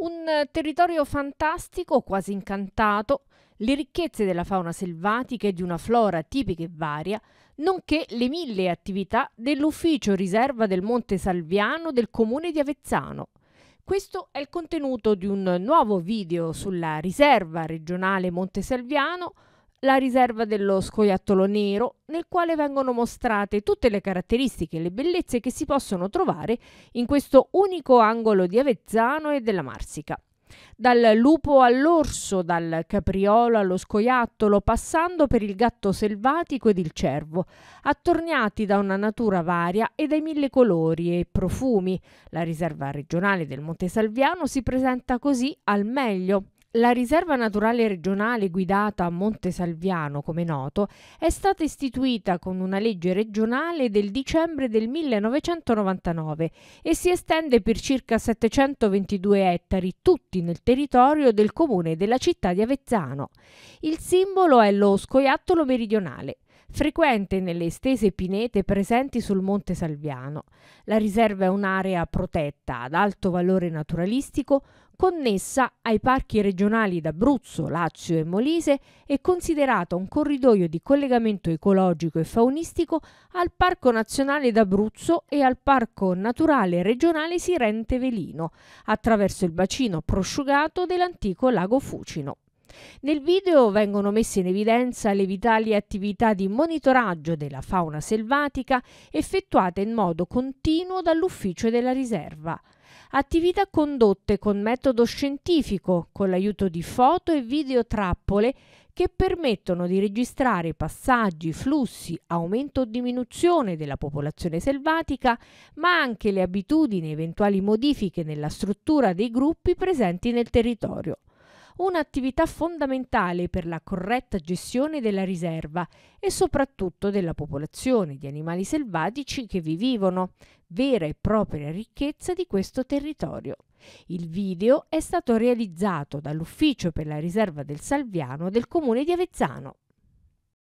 Un territorio fantastico, quasi incantato, le ricchezze della fauna selvatica e di una flora tipica e varia, nonché le mille attività dell'ufficio riserva del Monte Salviano del comune di Avezzano. Questo è il contenuto di un nuovo video sulla riserva regionale Monte Salviano la riserva dello scoiattolo nero, nel quale vengono mostrate tutte le caratteristiche e le bellezze che si possono trovare in questo unico angolo di Avezzano e della Marsica. Dal lupo all'orso, dal capriolo allo scoiattolo, passando per il gatto selvatico ed il cervo, attorniati da una natura varia e dai mille colori e profumi, la riserva regionale del Monte Salviano si presenta così al meglio la riserva naturale regionale guidata a Monte Salviano, come noto, è stata istituita con una legge regionale del dicembre del 1999 e si estende per circa 722 ettari, tutti nel territorio del comune della città di Avezzano. Il simbolo è lo scoiattolo meridionale frequente nelle estese pinete presenti sul Monte Salviano. La riserva è un'area protetta ad alto valore naturalistico connessa ai parchi regionali d'Abruzzo, Lazio e Molise e considerata un corridoio di collegamento ecologico e faunistico al Parco Nazionale d'Abruzzo e al Parco Naturale Regionale Sirente Velino, attraverso il bacino prosciugato dell'antico lago Fucino. Nel video vengono messe in evidenza le vitali attività di monitoraggio della fauna selvatica effettuate in modo continuo dall'ufficio della riserva attività condotte con metodo scientifico, con l'aiuto di foto e video trappole che permettono di registrare passaggi, flussi, aumento o diminuzione della popolazione selvatica, ma anche le abitudini e eventuali modifiche nella struttura dei gruppi presenti nel territorio un'attività fondamentale per la corretta gestione della riserva e soprattutto della popolazione di animali selvatici che vi vivono, vera e propria ricchezza di questo territorio. Il video è stato realizzato dall'Ufficio per la riserva del Salviano del comune di Avezzano.